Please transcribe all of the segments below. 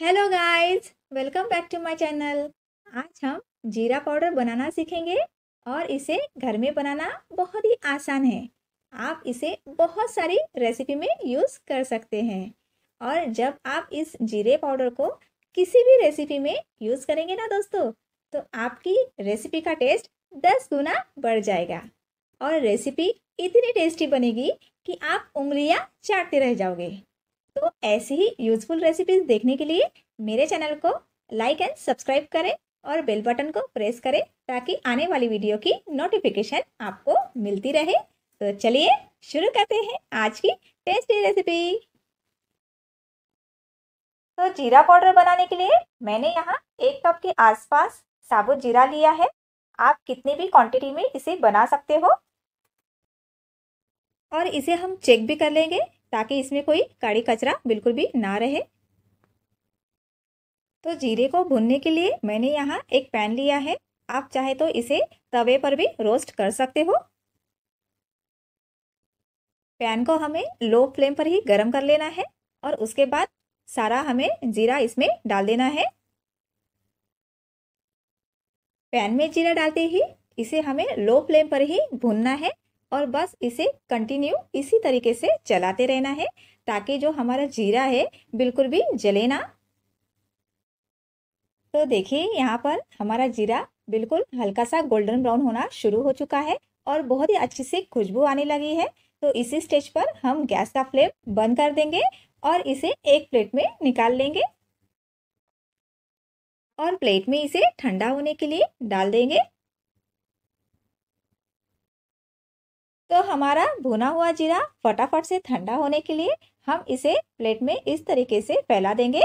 hello guys welcome back to my channel आज हम जीरा पाउडर बनाना सीखेंगे और इसे घर में बनाना बहुत ही आसान है आप इसे बहुत सारी रेसिपी में यूज़ कर सकते हैं और जब आप इस जीरे पाउडर को किसी भी रेसिपी में यूज़ करेंगे ना दोस्तों तो आपकी रेसिपी का टेस्ट दस गुना बढ़ जाएगा और रेसिपी इतनी टेस्टी बनेगी कि आप उंगलियां चाटते रह जाओगे तो ऐसी ही यूजफुल रेसिपीज देखने के लिए मेरे चैनल को लाइक एंड सब्सक्राइब करें और बेल बटन को प्रेस करें ताकि आने वाली वीडियो की नोटिफिकेशन आपको मिलती रहे तो चलिए शुरू करते हैं आज की टेस्टी रेसिपी तो जीरा पाउडर बनाने के लिए मैंने यहाँ एक कप के आसपास साबुत जीरा लिया है आप कितनी भी क्वांटिटी में इसे बना सकते हो और इसे हम चेक भी कर लेंगे ताकि इसमें कोई काड़ी कचरा बिल्कुल भी ना रहे तो जीरे को भुनने के लिए मैंने यहाँ एक पैन लिया है आप चाहे तो इसे तवे पर भी रोस्ट कर सकते हो पैन को हमें लो फ्लेम पर ही गर्म कर लेना है और उसके बाद सारा हमें जीरा इसमें डाल देना है पैन में जीरा डालते ही इसे हमें लो फ्लेम पर ही भूनना है और बस इसे कंटिन्यू इसी तरीके से चलाते रहना है ताकि जो हमारा जीरा है बिल्कुल भी जले ना तो देखिए यहाँ पर हमारा जीरा बिल्कुल हल्का सा गोल्डन ब्राउन होना शुरू हो चुका है और बहुत ही अच्छी सी खुशबू आने लगी है तो इसी स्टेज पर हम गैस का फ्लेम बंद कर देंगे और इसे एक प्लेट में निकाल लेंगे और प्लेट में इसे ठंडा होने के लिए डाल देंगे तो हमारा भुना हुआ जीरा फटाफट से ठंडा होने के लिए हम इसे प्लेट में इस तरीके से फैला देंगे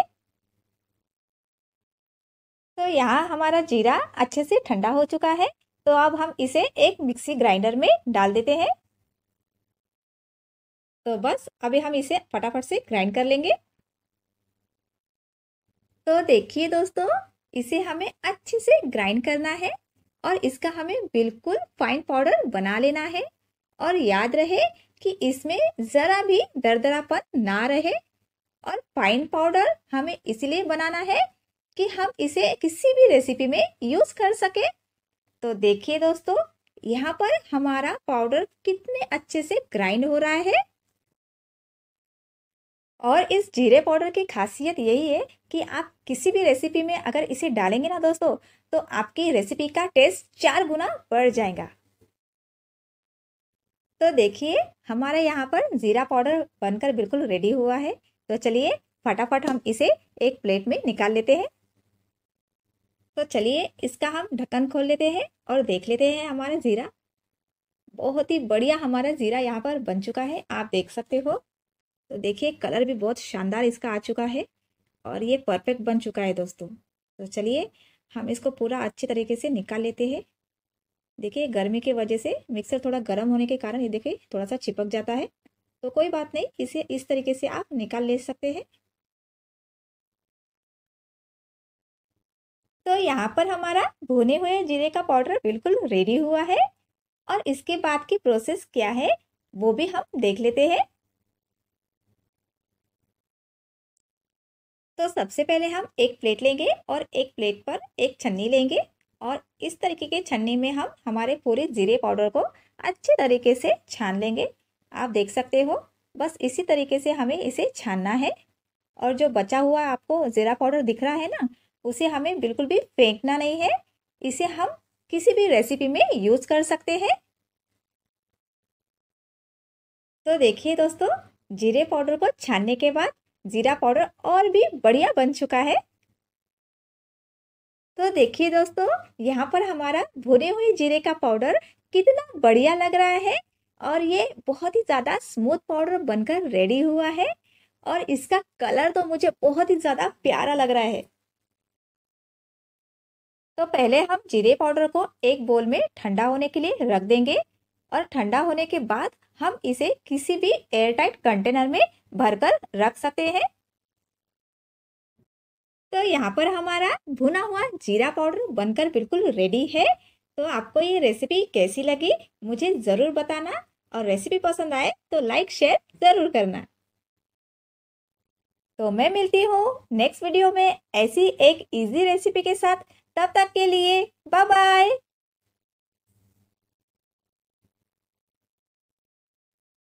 तो यहाँ हमारा जीरा अच्छे से ठंडा हो चुका है तो अब हम इसे एक मिक्सी ग्राइंडर में डाल देते हैं तो बस अभी हम इसे फटाफट से ग्राइंड कर लेंगे तो देखिए दोस्तों इसे हमें अच्छे से ग्राइंड करना है और इसका हमें बिल्कुल फाइन पाउडर बना लेना है और याद रहे कि इसमें ज़रा भी दरदरापन ना रहे और फाइन पाउडर हमें इसलिए बनाना है कि हम इसे किसी भी रेसिपी में यूज़ कर सके तो देखिए दोस्तों यहाँ पर हमारा पाउडर कितने अच्छे से ग्राइंड हो रहा है और इस जीरे पाउडर की खासियत यही है कि आप किसी भी रेसिपी में अगर इसे डालेंगे ना दोस्तों तो आपकी रेसिपी का टेस्ट चार गुना बढ़ जाएगा तो देखिए हमारे यहाँ पर ज़ीरा पाउडर बनकर बिल्कुल रेडी हुआ है तो चलिए फटाफट हम इसे एक प्लेट में निकाल लेते हैं तो चलिए इसका हम ढक्कन खोल लेते हैं और देख लेते हैं हमारा ज़ीरा बहुत ही बढ़िया हमारा ज़ीरा यहाँ पर बन चुका है आप देख सकते हो तो देखिए कलर भी बहुत शानदार इसका आ चुका है और ये परफेक्ट बन चुका है दोस्तों तो चलिए हम इसको पूरा अच्छे तरीके से निकाल लेते हैं देखिए गर्मी के वजह से मिक्सर थोड़ा गर्म होने के कारण ये देखिए थोड़ा सा चिपक जाता है तो कोई बात नहीं इसे इस तरीके से आप निकाल ले सकते हैं तो यहाँ पर हमारा भुने हुए जीरे का पाउडर बिल्कुल रेडी हुआ है और इसके बाद की प्रोसेस क्या है वो भी हम देख लेते हैं तो सबसे पहले हम एक प्लेट लेंगे और एक प्लेट पर एक छन्नी लेंगे और इस तरीके के छन्नी में हम हमारे पूरे ज़ीरे पाउडर को अच्छे तरीके से छान लेंगे आप देख सकते हो बस इसी तरीके से हमें इसे छानना है और जो बचा हुआ आपको ज़ीरा पाउडर दिख रहा है ना उसे हमें बिल्कुल भी फेंकना नहीं है इसे हम किसी भी रेसिपी में यूज़ कर सकते हैं तो देखिए दोस्तों जीरे पाउडर को छानने के बाद जीरा पाउडर और भी बढ़िया बन चुका है तो देखिए दोस्तों यहाँ पर हमारा भुने हुए जीरे का पाउडर कितना बढ़िया लग रहा है और ये बहुत ही ज़्यादा स्मूथ पाउडर बनकर रेडी हुआ है और इसका कलर तो मुझे बहुत ही ज़्यादा प्यारा लग रहा है तो पहले हम जीरे पाउडर को एक बोल में ठंडा होने के लिए रख देंगे और ठंडा होने के बाद हम इसे किसी भी एयरटाइट कंटेनर में भरकर रख सकते हैं तो यहाँ पर हमारा भुना हुआ जीरा पाउडर बनकर बिल्कुल रेडी है तो आपको ये रेसिपी कैसी लगी मुझे ज़रूर बताना और रेसिपी पसंद आए तो लाइक शेयर ज़रूर करना तो मैं मिलती हूँ नेक्स्ट वीडियो में ऐसी एक इजी रेसिपी के साथ तब तक के लिए बाय बाय